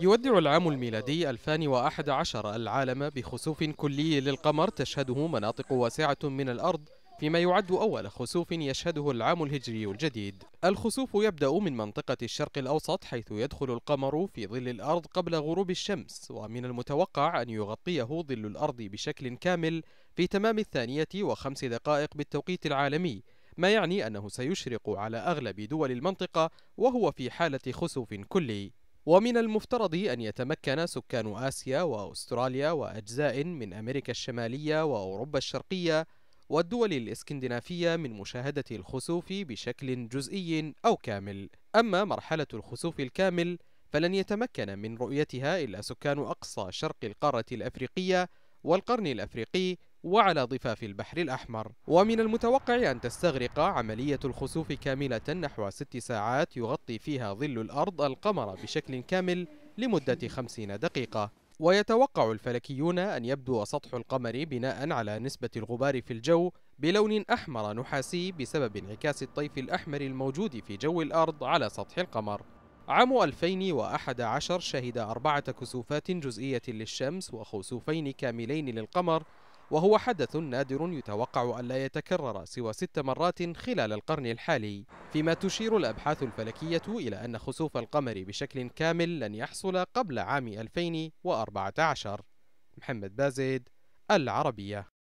يودع العام الميلادي 2011 العالم بخسوف كلي للقمر تشهده مناطق واسعة من الأرض فيما يعد أول خسوف يشهده العام الهجري الجديد الخسوف يبدأ من منطقة الشرق الأوسط حيث يدخل القمر في ظل الأرض قبل غروب الشمس ومن المتوقع أن يغطيه ظل الأرض بشكل كامل في تمام الثانية وخمس دقائق بالتوقيت العالمي ما يعني أنه سيشرق على أغلب دول المنطقة وهو في حالة خسوف كلي ومن المفترض أن يتمكن سكان آسيا وأستراليا وأجزاء من أمريكا الشمالية وأوروبا الشرقية والدول الإسكندنافية من مشاهدة الخسوف بشكل جزئي أو كامل أما مرحلة الخسوف الكامل فلن يتمكن من رؤيتها إلا سكان أقصى شرق القارة الأفريقية والقرن الأفريقي وعلى ضفاف البحر الأحمر ومن المتوقع أن تستغرق عملية الخسوف كاملة نحو ست ساعات يغطي فيها ظل الأرض القمر بشكل كامل لمدة خمسين دقيقة ويتوقع الفلكيون أن يبدو سطح القمر بناء على نسبة الغبار في الجو بلون أحمر نحاسي بسبب انعكاس الطيف الأحمر الموجود في جو الأرض على سطح القمر عام 2011 شهد أربعة كسوفات جزئية للشمس وخسوفين كاملين للقمر وهو حدث نادر يتوقع أن لا يتكرر سوى ست مرات خلال القرن الحالي فيما تشير الأبحاث الفلكية إلى أن خسوف القمر بشكل كامل لن يحصل قبل عام 2014 محمد بازيد العربية